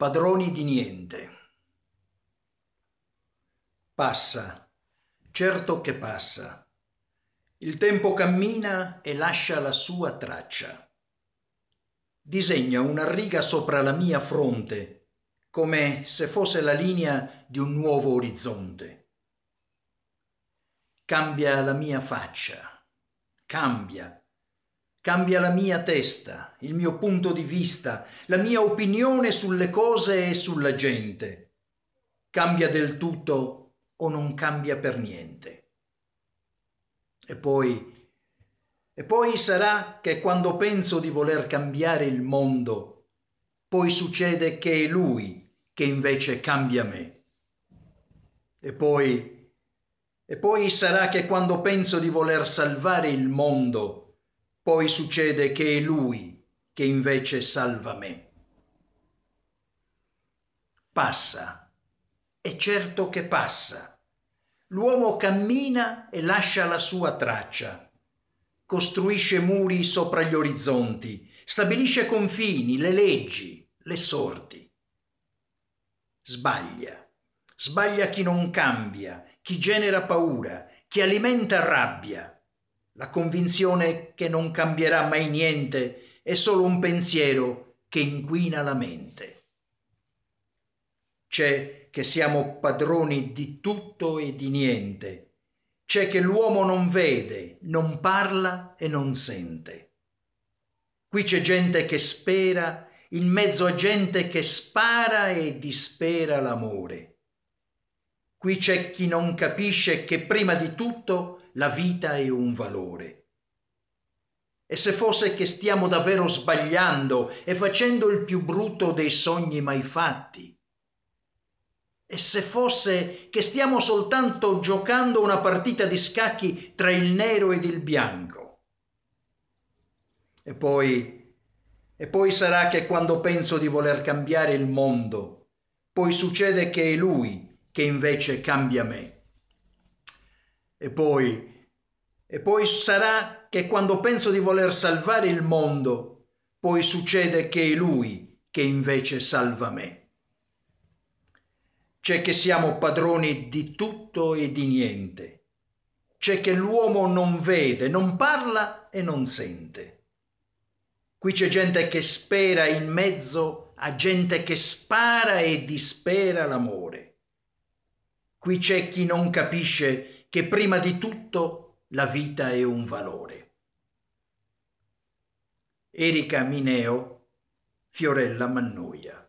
padroni di niente. Passa, certo che passa. Il tempo cammina e lascia la sua traccia. Disegna una riga sopra la mia fronte, come se fosse la linea di un nuovo orizzonte. Cambia la mia faccia, cambia cambia la mia testa, il mio punto di vista, la mia opinione sulle cose e sulla gente. Cambia del tutto o non cambia per niente. E poi, e poi sarà che quando penso di voler cambiare il mondo, poi succede che è lui che invece cambia me. E poi, e poi sarà che quando penso di voler salvare il mondo, poi succede che è lui che invece salva me. Passa, è certo che passa. L'uomo cammina e lascia la sua traccia, costruisce muri sopra gli orizzonti, stabilisce confini, le leggi, le sorti. Sbaglia, sbaglia chi non cambia, chi genera paura, chi alimenta rabbia la convinzione che non cambierà mai niente è solo un pensiero che inquina la mente. C'è che siamo padroni di tutto e di niente. C'è che l'uomo non vede, non parla e non sente. Qui c'è gente che spera in mezzo a gente che spara e dispera l'amore. Qui c'è chi non capisce che prima di tutto la vita è un valore. E se fosse che stiamo davvero sbagliando e facendo il più brutto dei sogni mai fatti? E se fosse che stiamo soltanto giocando una partita di scacchi tra il nero ed il bianco? E poi, e poi sarà che quando penso di voler cambiare il mondo, poi succede che è lui che invece cambia me. E poi, e poi sarà che quando penso di voler salvare il mondo, poi succede che è lui che invece salva me. C'è che siamo padroni di tutto e di niente. C'è che l'uomo non vede, non parla e non sente. Qui c'è gente che spera in mezzo a gente che spara e dispera l'amore. Qui c'è chi non capisce che prima di tutto la vita è un valore. Erika Mineo, Fiorella Mannoia.